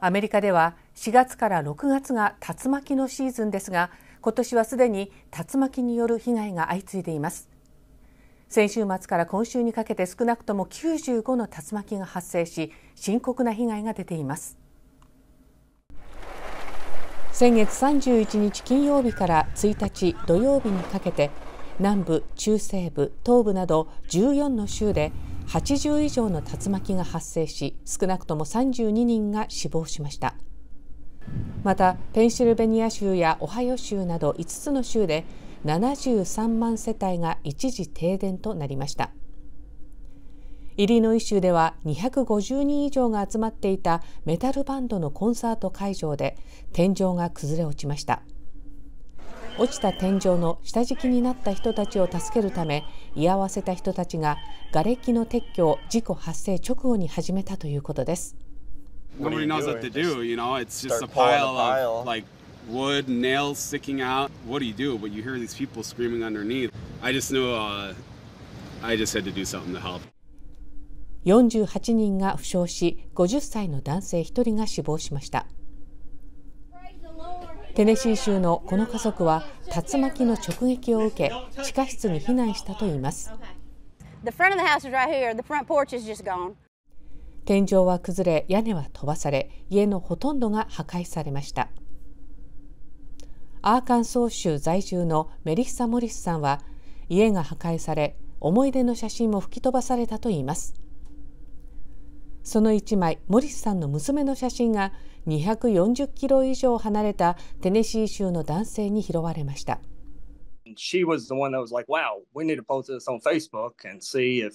アメリカでは4月から6月が竜巻のシーズンですが今年はすでに竜巻による被害が相次いでいます先週末から今週にかけて少なくとも95の竜巻が発生し深刻な被害が出ています先月31日金曜日から1日土曜日にかけて南部、中西部、東部など14の州で80以上の竜巻が発生し少なくとも32人が死亡しましたまたペンシルベニア州やオハイオ州など5つの州で73万世帯が一時停電となりましたイリノイ州では250人以上が集まっていたメタルバンドのコンサート会場で天井が崩れ落ちました。落ちた天井の下敷きになった人たちを助けるため居合わせた人たちが瓦礫の撤去を事故発生直後に始めたということです。Nobody knows what to do, you know, it's just a pile of like wood, nails sticking out. What do you do? But you hear these people screaming underneath. I just knew uh, I just had to do something to help. 48人が負傷し、50歳の男性1人が死亡しました。テネシー州のこの家族は竜巻の直撃を受け地下室に避難したといいます天井は崩れ屋根は飛ばされ家のほとんどが破壊されましたアーカンソー州在住のメリッサ・モリスさんは家が破壊され思い出の写真も吹き飛ばされたといいますその1枚モリスさんの娘の写真が240キロ以上離れたテネシー州の男性に拾われました。She was the one that was like, wow, we need to post this on Facebook and see if,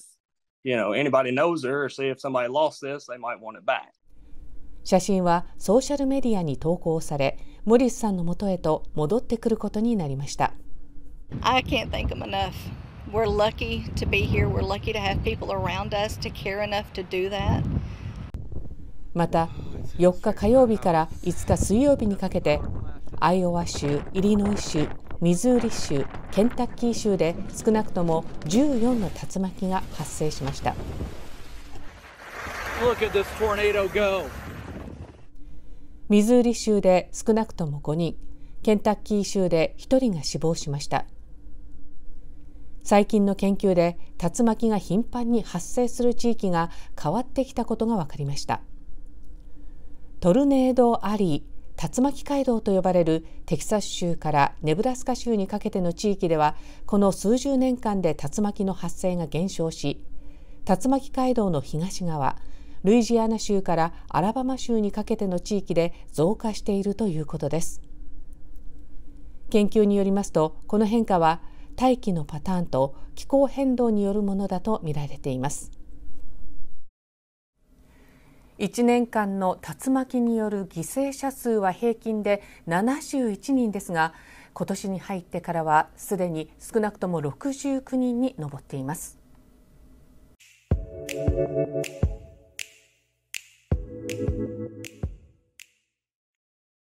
you know, anybody knows her or see if somebody lost this, they might want it back. 写真はソーシャルメディアに投稿され、モリスさんのもとへと戻ってくることになりました。I can't thank him enough. We're lucky to be here. We're lucky to have people around us to care enough to do that. また4日火曜日から5日水曜日にかけてアイオワ州、イリノイ州、ミズーリ州、ケンタッキー州で少なくとも14の竜巻が発生しました。ミズーリ州で少なくとも5人、ケンタッキー州で1人が死亡しました。最近の研究で竜巻が頻繁に発生する地域が変わってきたことが分かりました。トルネード・アリー竜巻街道と呼ばれるテキサス州からネブラスカ州にかけての地域ではこの数十年間で竜巻の発生が減少し竜巻街道の東側ルイジアナ州からアラバマ州にかけての地域で増加しているということです研究によりますとこの変化は大気のパターンと気候変動によるものだとみられています1年間の竜巻による犠牲者数は平均で71人ですが今年に入ってからはすでに少なくとも69人に上っています。